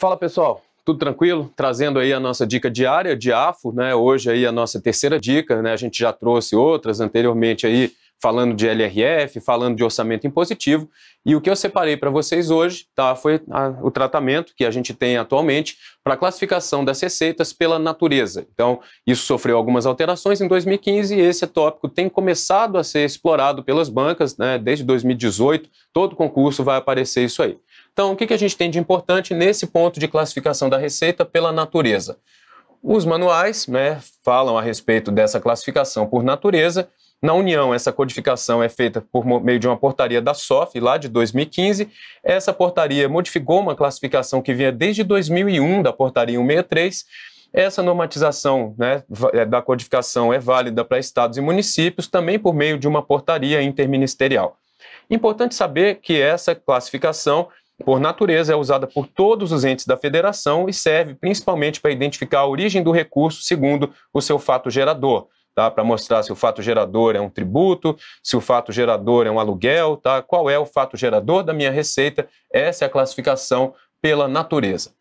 Fala pessoal, tudo tranquilo? Trazendo aí a nossa dica diária de AFO, né? Hoje aí a nossa terceira dica, né? A gente já trouxe outras anteriormente aí falando de LRF, falando de orçamento impositivo. E o que eu separei para vocês hoje tá, foi a, o tratamento que a gente tem atualmente para a classificação das receitas pela natureza. Então, isso sofreu algumas alterações em 2015 e esse tópico tem começado a ser explorado pelas bancas né, desde 2018. Todo concurso vai aparecer isso aí. Então, o que, que a gente tem de importante nesse ponto de classificação da receita pela natureza? Os manuais né, falam a respeito dessa classificação por natureza. Na União, essa codificação é feita por meio de uma portaria da SOF, lá de 2015. Essa portaria modificou uma classificação que vinha desde 2001, da portaria 163. Essa normatização né, eh, da codificação é válida para estados e municípios, também por meio de uma portaria interministerial. Importante saber que essa classificação por natureza, é usada por todos os entes da federação e serve principalmente para identificar a origem do recurso segundo o seu fato gerador. Tá, para mostrar se o fato gerador é um tributo, se o fato gerador é um aluguel, tá, qual é o fato gerador da minha receita, essa é a classificação pela natureza.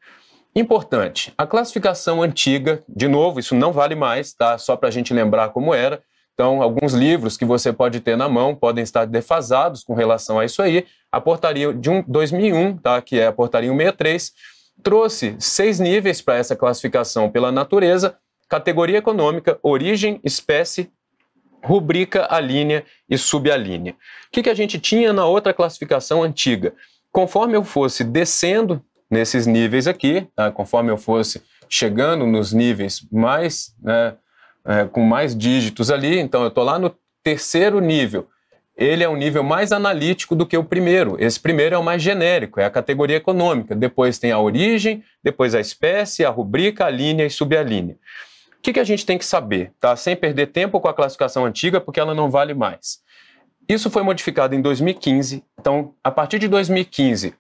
Importante, a classificação antiga, de novo, isso não vale mais, tá, só para a gente lembrar como era, então, alguns livros que você pode ter na mão podem estar defasados com relação a isso aí. A portaria de um, 2001, tá, que é a portaria 163, trouxe seis níveis para essa classificação pela natureza, categoria econômica, origem, espécie, rubrica, alínea e subalínea. O que, que a gente tinha na outra classificação antiga? Conforme eu fosse descendo nesses níveis aqui, tá? conforme eu fosse chegando nos níveis mais né, é, com mais dígitos ali, então eu estou lá no terceiro nível. Ele é um nível mais analítico do que o primeiro. Esse primeiro é o mais genérico, é a categoria econômica. Depois tem a origem, depois a espécie, a rubrica, a linha e subalínea. O que, que a gente tem que saber, tá? Sem perder tempo com a classificação antiga, porque ela não vale mais. Isso foi modificado em 2015. Então, a partir de 2015,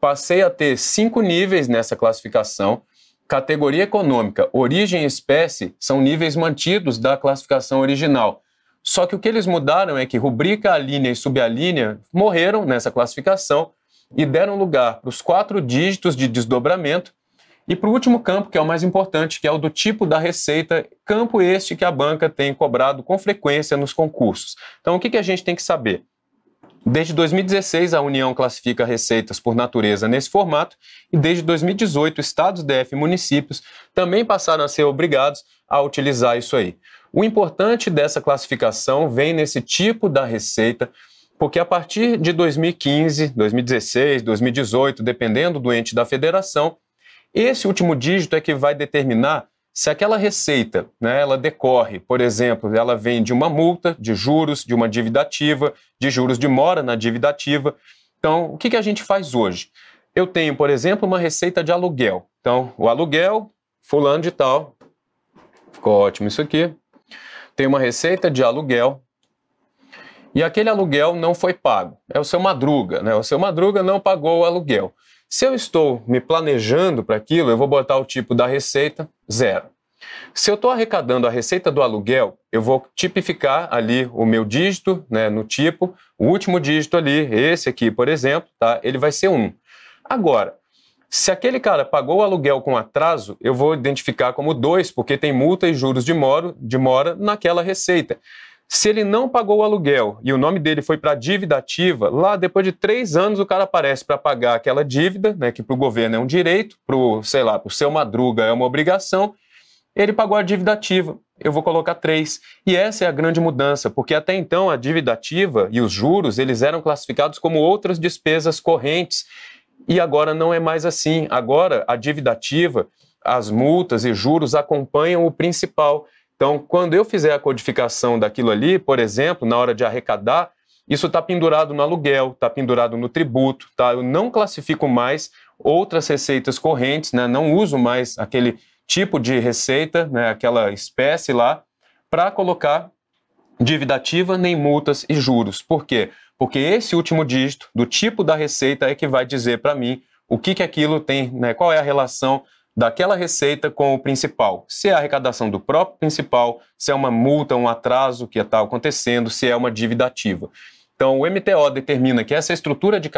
passei a ter cinco níveis nessa classificação categoria econômica, origem e espécie são níveis mantidos da classificação original. Só que o que eles mudaram é que rubrica, alínea e subalínea morreram nessa classificação e deram lugar para os quatro dígitos de desdobramento e para o último campo, que é o mais importante, que é o do tipo da receita, campo este que a banca tem cobrado com frequência nos concursos. Então, o que, que a gente tem que saber? Desde 2016, a União classifica receitas por natureza nesse formato e desde 2018, estados, DF e municípios também passaram a ser obrigados a utilizar isso aí. O importante dessa classificação vem nesse tipo da receita, porque a partir de 2015, 2016, 2018, dependendo do ente da federação, esse último dígito é que vai determinar se aquela receita, né, ela decorre, por exemplo, ela vem de uma multa, de juros, de uma dívida ativa, de juros de mora na dívida ativa. Então, o que, que a gente faz hoje? Eu tenho, por exemplo, uma receita de aluguel. Então, o aluguel, fulano de tal, ficou ótimo isso aqui. Tem uma receita de aluguel e aquele aluguel não foi pago. É o seu Madruga, né? O seu Madruga não pagou o aluguel. Se eu estou me planejando para aquilo, eu vou botar o tipo da receita zero. Se eu estou arrecadando a receita do aluguel, eu vou tipificar ali o meu dígito né, no tipo, o último dígito ali, esse aqui, por exemplo, tá? ele vai ser 1. Um. Agora, se aquele cara pagou o aluguel com atraso, eu vou identificar como 2, porque tem multa e juros de moro, de mora naquela receita. Se ele não pagou o aluguel e o nome dele foi para dívida ativa, lá depois de três anos o cara aparece para pagar aquela dívida, né, que para o governo é um direito, para o, sei lá, para o seu madruga é uma obrigação, ele pagou a dívida ativa. Eu vou colocar três. E essa é a grande mudança, porque até então a dívida ativa e os juros eles eram classificados como outras despesas correntes. E agora não é mais assim. Agora a dívida ativa, as multas e juros acompanham o principal. Então, quando eu fizer a codificação daquilo ali, por exemplo, na hora de arrecadar, isso está pendurado no aluguel, está pendurado no tributo, tá? Eu não classifico mais outras receitas correntes, né? Não uso mais aquele tipo de receita, né? Aquela espécie lá, para colocar dívida ativa, nem multas e juros. Por quê? Porque esse último dígito do tipo da receita é que vai dizer para mim o que, que aquilo tem, né? Qual é a relação daquela receita com o principal. Se é a arrecadação do próprio principal, se é uma multa, um atraso que está acontecendo, se é uma dívida ativa. Então, o MTO determina que essa estrutura de,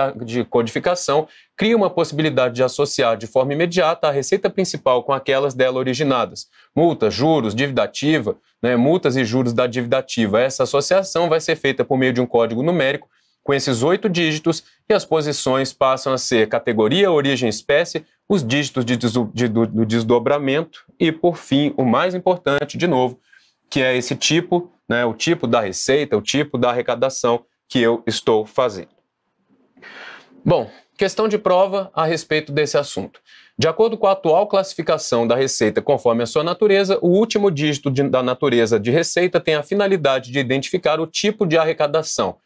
codificação cria uma possibilidade de associar de forma imediata a receita principal com aquelas dela originadas. Multas, juros, dívida ativa, né, multas e juros da dívida ativa. Essa associação vai ser feita por meio de um código numérico com esses oito dígitos e as posições passam a ser categoria, origem, espécie, os dígitos de de, do, do desdobramento e, por fim, o mais importante, de novo, que é esse tipo, né, o tipo da receita, o tipo da arrecadação que eu estou fazendo. Bom, questão de prova a respeito desse assunto. De acordo com a atual classificação da receita conforme a sua natureza, o último dígito de, da natureza de receita tem a finalidade de identificar o tipo de arrecadação,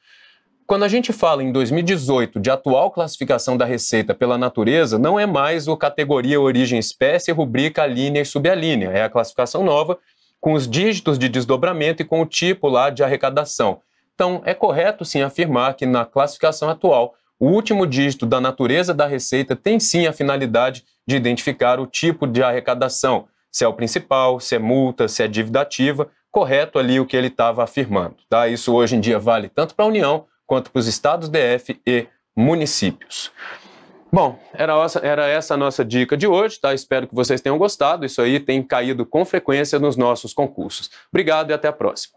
quando a gente fala em 2018 de atual classificação da receita pela natureza, não é mais o categoria origem espécie, rubrica, linha e subalínea. É a classificação nova, com os dígitos de desdobramento e com o tipo lá de arrecadação. Então, é correto sim afirmar que na classificação atual, o último dígito da natureza da receita tem sim a finalidade de identificar o tipo de arrecadação, se é o principal, se é multa, se é dívida ativa, correto ali o que ele estava afirmando. Tá? Isso hoje em dia vale tanto para a União quanto para os estados DF e municípios. Bom, era essa, era essa a nossa dica de hoje, tá? Espero que vocês tenham gostado. Isso aí tem caído com frequência nos nossos concursos. Obrigado e até a próxima.